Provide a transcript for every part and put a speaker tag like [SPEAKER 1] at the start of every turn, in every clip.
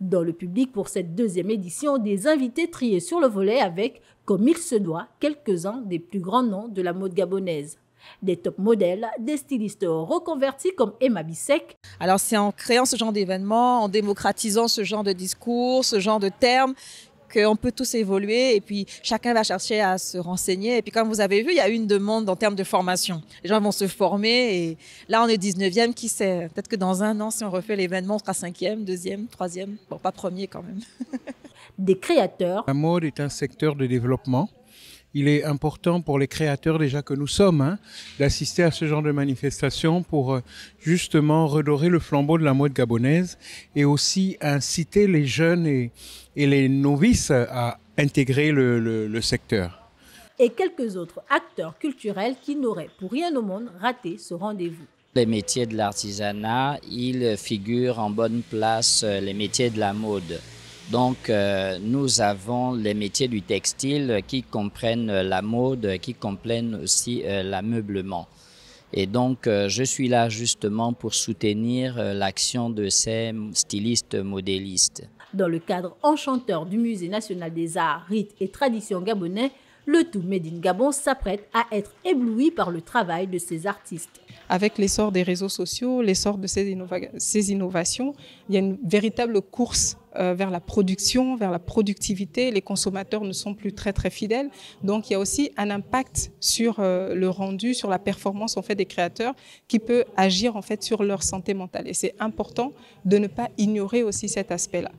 [SPEAKER 1] Dans le public pour cette deuxième édition, des invités triés sur le volet avec, comme il se doit, quelques-uns des plus grands noms de la mode gabonaise des top modèles, des stylistes
[SPEAKER 2] reconvertis comme Emma Bissek. Alors c'est en créant ce genre d'événement, en démocratisant ce genre de discours, ce genre de termes, qu'on peut tous évoluer et puis chacun va chercher à se renseigner. Et puis comme vous avez vu, il y a une demande en termes de formation. Les gens vont se former et là on est 19e, qui sait Peut-être que dans un an, si on refait l'événement, on sera 5e, 2e, 3e. Bon, pas premier quand même.
[SPEAKER 3] Des créateurs. La mode est un secteur de développement il est important pour les créateurs déjà que nous sommes hein, d'assister à ce genre de manifestation pour euh, justement redorer le flambeau de la mode gabonaise et aussi inciter les jeunes et, les novices à intégrer le, secteur.
[SPEAKER 1] Et quelques autres acteurs culturels qui n'auraient pour rien au monde raté ce rendez-vous
[SPEAKER 4] les métiers de l'artisanat, ils figurent en bonne place euh, les métiers de la mode. Donc, euh, nous avons les métiers du textile qui comprennent la mode, qui comprennent aussi euh, l'ameublement. Et donc, euh, je suis là justement pour soutenir l'action de ces stylistes modélistes.
[SPEAKER 1] Dans le cadre enchanteur du Musée national des arts, rites et traditions gabonais,
[SPEAKER 5] le tout Médine Gabon s'apprête à être ébloui par le travail de ces artistes. Avec l'essor des réseaux sociaux, l'essor de ces, innovations, il y a une véritable course euh, vers la production, vers la productivité. Les consommateurs ne sont plus très très fidèles, donc il y a aussi un impact sur euh, le rendu, sur la performance en fait des créateurs, qui peut agir en fait sur leur santé mentale. Et c'est important de ne pas ignorer aussi cet aspect-là.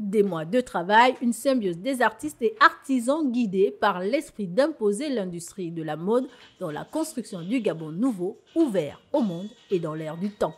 [SPEAKER 5] Des mois de travail, une symbiose des artistes et artisans guidés par
[SPEAKER 1] l'esprit d'imposer l'industrie de la mode dans la construction du Gabon nouveau, ouvert au monde et dans l'air du temps.